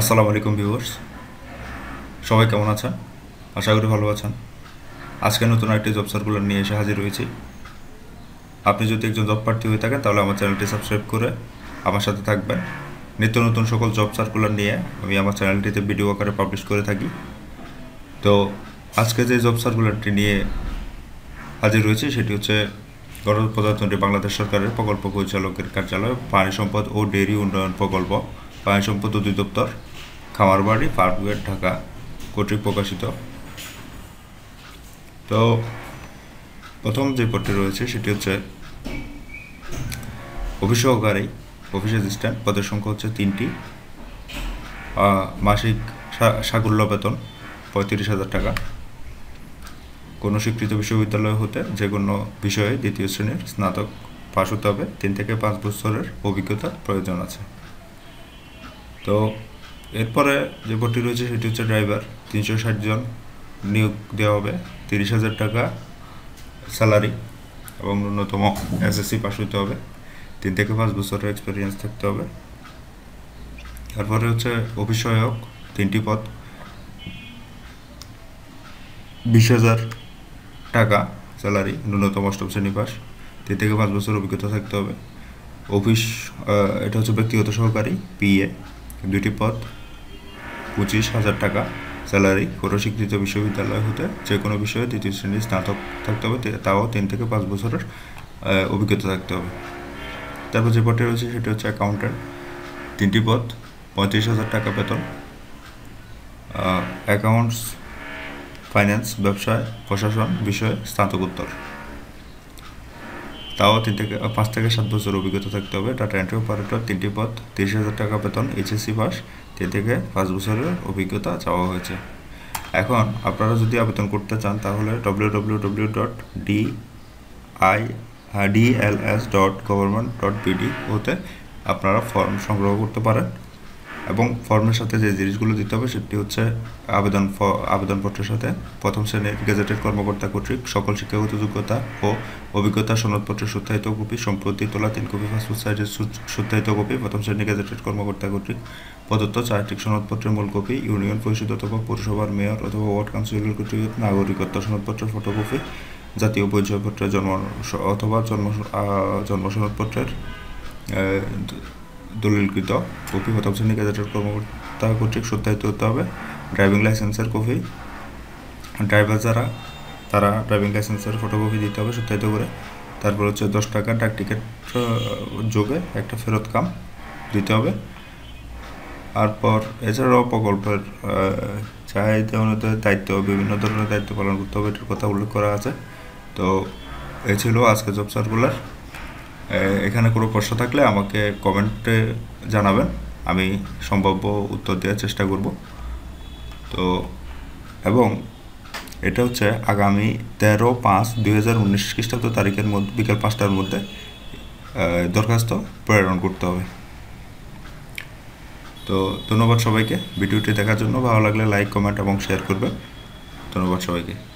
আসসালামু আলাইকুম ভিউয়ার্স সবাই কেমন আছেন আশা করি ভালো আছেন আজকে নতুন একটি জব সার্কুলার নিয়ে এসে হাজির হয়েছি আপনি যদি একজন জব প্রার্থী হয়ে থাকেন তাহলে আমার চ্যানেলটি সাবস্ক্রাইব করে আমার সাথে থাকবেন নিত্য নতুন সকল জব সার্কুলার নিয়ে আমি আমার চ্যানেলটিতে ভিডিও আকারে পাবলিশ করে থাকি তো আজকে যে জব সার্কুলারটি নিয়ে হাজির হয়েছে সেটি হচ্ছে গণপ্রজাতন্ত্রী বাংলাদেশ সরকারের প্রকল্প পরিচালকের কার্যালয় পানি সম্পদ ও ডেয়ারি উন্নয়ন প্রকল্প পানি সম্পদ অধিদপ্তর খামারবাড়ি ফার্মগেট ঢাকা কর্তৃক প্রকাশিত তো প্রথম যে পদটি রয়েছে সেটি হচ্ছে অফিস সহকারী অফিস অ্যাসিস্ট্যান্ট পদের সংখ্যা হচ্ছে তিনটি মাসিক সাকুল্য বেতন পঁয়ত্রিশ হাজার টাকা কোনো স্বীকৃত বিশ্ববিদ্যালয় হতে যে কোনো বিষয়ে দ্বিতীয় শ্রেণীর স্নাতক পাশ হতে হবে তিন থেকে পাঁচ বছরের অভিজ্ঞতার প্রয়োজন আছে তো এরপরে যে ভর্তি রয়েছে সেটি হচ্ছে ড্রাইভার তিনশো জন নিয়োগ দেওয়া হবে তিরিশ হাজার টাকা স্যালারি এবং ন্যূনতম এসএসসি পাস হতে হবে তিন থেকে পাঁচ বছরের এক্সপিরিয়েন্স থাকতে হবে তারপরে হচ্ছে অফিস সহায়ক তিনটি পদ বিশ হাজার টাকা স্যালারি ন্যূনতম অষ্টম শ্রেণী পাস তিন থেকে পাঁচ বছর অভিজ্ঞতা থাকতে হবে অফিস এটা হচ্ছে ব্যক্তিগত সহকারী পিএ দুটি পদ পঁচিশ হাজার টাকা স্যালারি কোনো স্বীকৃত বিশ্ববিদ্যালয় হতে যে কোনো বিষয়ে তৃতীয় শ্রেণীর স্নাতক থাকতে হবে তাও তিন থেকে পাঁচ বছরের অভিজ্ঞতা থাকতে হবে তারপর যে পদটি রয়েছে সেটি হচ্ছে অ্যাকাউন্ট্যান্ট তিনটি পদ পঁয়ত্রিশ হাজার টাকা বেতন অ্যাকাউন্টস ফাইন্যান্স ব্যবসায় প্রশাসন বিষয়ে স্নাতকোত্তর তাও তিন থেকে পাঁচ থেকে সাত বছর অভিজ্ঞতা থাকতে হবে ডাটা এন্ট্রি অপারেটর তিনটি পদ তিরিশ হাজার টাকা বেতন এইচএসসি পাস তিন থেকে পাঁচ বছরের অভিজ্ঞতা চাওয়া হয়েছে এখন আপনারা যদি আবেদন করতে চান তাহলে W W W dot D I DLS dot government dot BD হতে আপনারা ফর্ম সংগ্রহ করতে পারেন এবং ফর্মের সাথে যে জিনিসগুলো দিতে হবে সেটি হচ্ছে আবেদন আবেদনপত্রের সাথে প্রথম শ্রেণীর গেজেটেড কর্মকর্তা কর্তৃক সকল শিক্ষাগত যোগ্যতা ও অভিজ্ঞতা সনদপত্রের সত্যায়িত কপি সম্প্রতি তোলা তিন কপি ফার্স্ট সাইজের সত্যায়িত কপি প্রথম শ্রেণীর গেজেটেড কর্মকর্তা কর্তৃক প্রদত্ত চারিত্রিক সনদপত্রের মূল কপি ইউনিয়ন পরিষদ অথবা পৌরসভার মেয়র অথবা ওয়ার্ড কাউন্সিলর কর্তৃক নাগরিকত্ব সনদপত্রের ফটোকপি জাতীয় পরিচয়পত্রের জন্ম অথবা জন্ম জন্ম সনদপত্রের দলিলকৃত কপি প্রথম শ্রেণী গেজেটেড কর্মকর্তা কর্তৃক সত্যায়িত হতে হবে ড্রাইভিং লাইসেন্সের কপি ড্রাইভার যারা তারা ড্রাইভিং লাইসেন্সের ফটোকপি দিতে হবে সত্যায়িত করে তারপর হচ্ছে দশ টাকা ডাক টিকিট যোগে একটা ফেরত কাম দিতে হবে তারপর এছাড়াও প্রকল্পের চাহিদা অনুযায়ী দায়িত্ব বিভিন্ন ধরনের দায়িত্ব পালন করতে হবে এটার কথা উল্লেখ করা আছে তো এ ছিল আজকে জব সার্কুলার এখানে কোনো প্রশ্ন থাকলে আমাকে কমেন্টে জানাবেন আমি সম্ভাব্য উত্তর দেওয়ার চেষ্টা করব তো এবং এটা হচ্ছে আগামী তেরো পাঁচ দুই হাজার উনিশ খ্রিস্টাব্দ তারিখের মধ্যে বিকেল পাঁচটার মধ্যে দরখাস্ত প্রেরণ করতে হবে তো ধন্যবাদ সবাইকে ভিডিওটি দেখার জন্য ভালো লাগলে লাইক কমেন্ট এবং শেয়ার করবেন ধন্যবাদ সবাইকে